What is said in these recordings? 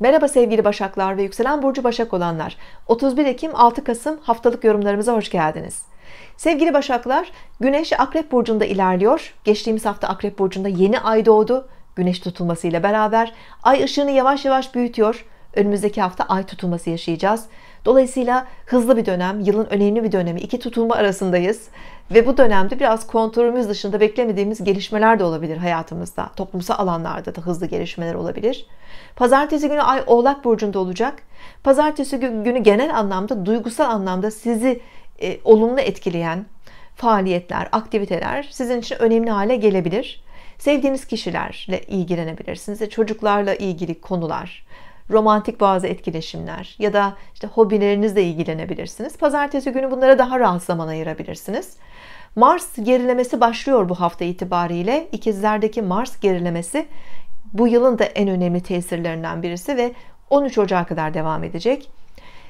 Merhaba sevgili Başaklar ve yükselen burcu Başak olanlar. 31 Ekim 6 Kasım haftalık yorumlarımıza hoş geldiniz. Sevgili Başaklar, Güneş Akrep burcunda ilerliyor. Geçtiğimiz hafta Akrep burcunda yeni ay doğdu. Güneş tutulmasıyla beraber ay ışığını yavaş yavaş büyütüyor. Önümüzdeki hafta ay tutulması yaşayacağız. Dolayısıyla hızlı bir dönem, yılın önemli bir dönemi. iki tutulma arasındayız ve bu dönemde biraz kontrolümüz dışında beklemediğimiz gelişmeler de olabilir hayatımızda. Toplumsal alanlarda da hızlı gelişmeler olabilir. Pazartesi günü Ay Oğlak burcunda olacak. Pazartesi günü genel anlamda, duygusal anlamda sizi e, olumlu etkileyen faaliyetler, aktiviteler sizin için önemli hale gelebilir. Sevdiğiniz kişilerle ilgilenebilirsiniz. Çocuklarla ilgili konular, romantik bazı etkileşimler ya da işte hobilerinizle ilgilenebilirsiniz. Pazartesi günü bunlara daha rahat zaman ayırabilirsiniz. Mars gerilemesi başlıyor bu hafta itibariyle. İkizlerdeki Mars gerilemesi bu yılın da en önemli tesirlerinden birisi ve 13 Ocak'a kadar devam edecek.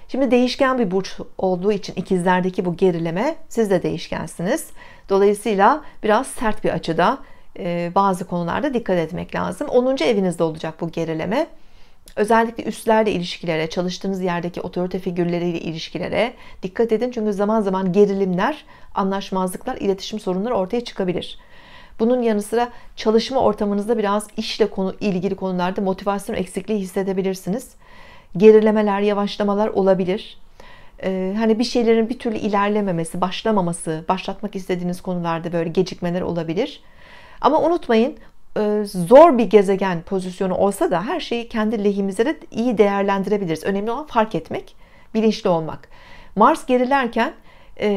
Şimdi değişken bir burç olduğu için ikizlerdeki bu gerileme siz de değişkensiniz. Dolayısıyla biraz sert bir açıda bazı konularda dikkat etmek lazım. 10. evinizde olacak bu gerileme. Özellikle üstlerle ilişkilere, çalıştığınız yerdeki otorite figürleriyle ilişkilere dikkat edin. Çünkü zaman zaman gerilimler, anlaşmazlıklar, iletişim sorunları ortaya çıkabilir. Bunun yanı sıra çalışma ortamınızda biraz işle konu, ilgili konularda motivasyon eksikliği hissedebilirsiniz. Gerilemeler, yavaşlamalar olabilir. Ee, hani bir şeylerin bir türlü ilerlememesi, başlamaması, başlatmak istediğiniz konularda böyle gecikmeler olabilir. Ama unutmayın e, zor bir gezegen pozisyonu olsa da her şeyi kendi lehimize de iyi değerlendirebiliriz. Önemli olan fark etmek, bilinçli olmak. Mars gerilerken e,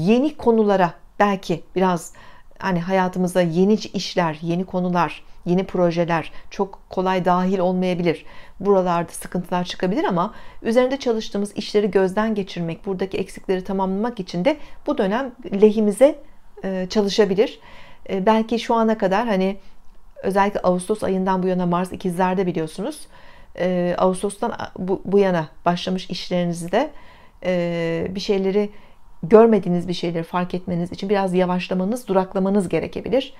yeni konulara belki biraz hani hayatımıza yeni işler, yeni konular, yeni projeler çok kolay dahil olmayabilir. Buralarda sıkıntılar çıkabilir ama üzerinde çalıştığımız işleri gözden geçirmek, buradaki eksikleri tamamlamak için de bu dönem lehimize e, çalışabilir. Ee, belki şu ana kadar hani özellikle Ağustos ayından bu yana Mars ikizlerde biliyorsunuz. Ee, Ağustos'tan bu, bu yana başlamış işlerinizde e, bir şeyleri görmediğiniz bir şeyleri fark etmeniz için biraz yavaşlamanız, duraklamanız gerekebilir.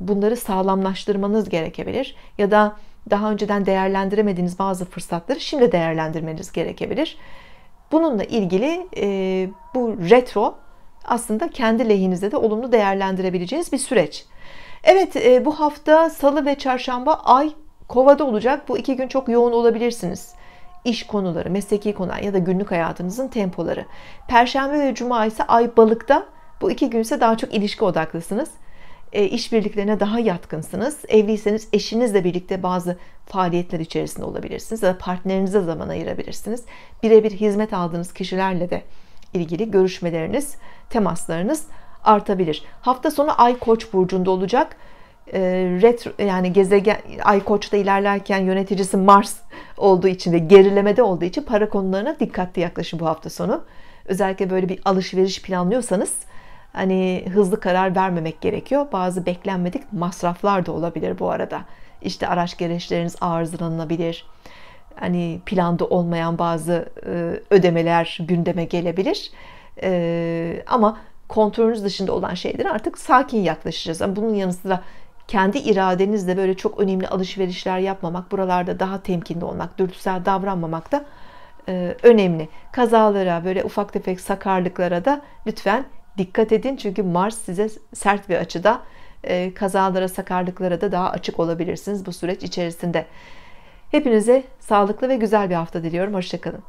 Bunları sağlamlaştırmanız gerekebilir. Ya da daha önceden değerlendiremediğiniz bazı fırsatları şimdi değerlendirmeniz gerekebilir. Bununla ilgili e, bu retro aslında kendi lehinize de olumlu değerlendirebileceğiniz bir süreç. Evet e, bu hafta salı ve çarşamba ay kovada olacak. Bu iki gün çok yoğun olabilirsiniz. İş konuları, mesleki konular ya da günlük hayatınızın tempoları. Perşembe ve cuma ise ay balıkta. Bu iki gün ise daha çok ilişki odaklısınız. E, işbirliklerine daha yatkınsınız. Evliyseniz eşinizle birlikte bazı faaliyetler içerisinde olabilirsiniz ya da partnerinize zaman ayırabilirsiniz. Birebir hizmet aldığınız kişilerle de ilgili görüşmeleriniz, temaslarınız artabilir. Hafta sonu Ay Koç burcunda olacak. E, retro yani gezegen Ay Koç'ta ilerlerken yöneticisi Mars olduğu için ve gerilemede olduğu için para konularına dikkatli yaklaşın bu hafta sonu. Özellikle böyle bir alışveriş planlıyorsanız hani hızlı karar vermemek gerekiyor. Bazı beklenmedik masraflar da olabilir bu arada. İşte araç gereçleriniz ağır hani planda olmayan bazı e, ödemeler gündeme gelebilir. E, ama kontrolünüz dışında olan şeylere artık sakin yaklaşacağız. Yani bunun yanı sıra kendi iradenizle böyle çok önemli alışverişler yapmamak, buralarda daha temkinli olmak, dürtüsel davranmamak da e, önemli. Kazalara, böyle ufak tefek sakarlıklara da lütfen dikkat edin. Çünkü Mars size sert bir açıda, kazalara, sakarlıklara da daha açık olabilirsiniz bu süreç içerisinde. Hepinize sağlıklı ve güzel bir hafta diliyorum. Hoşçakalın.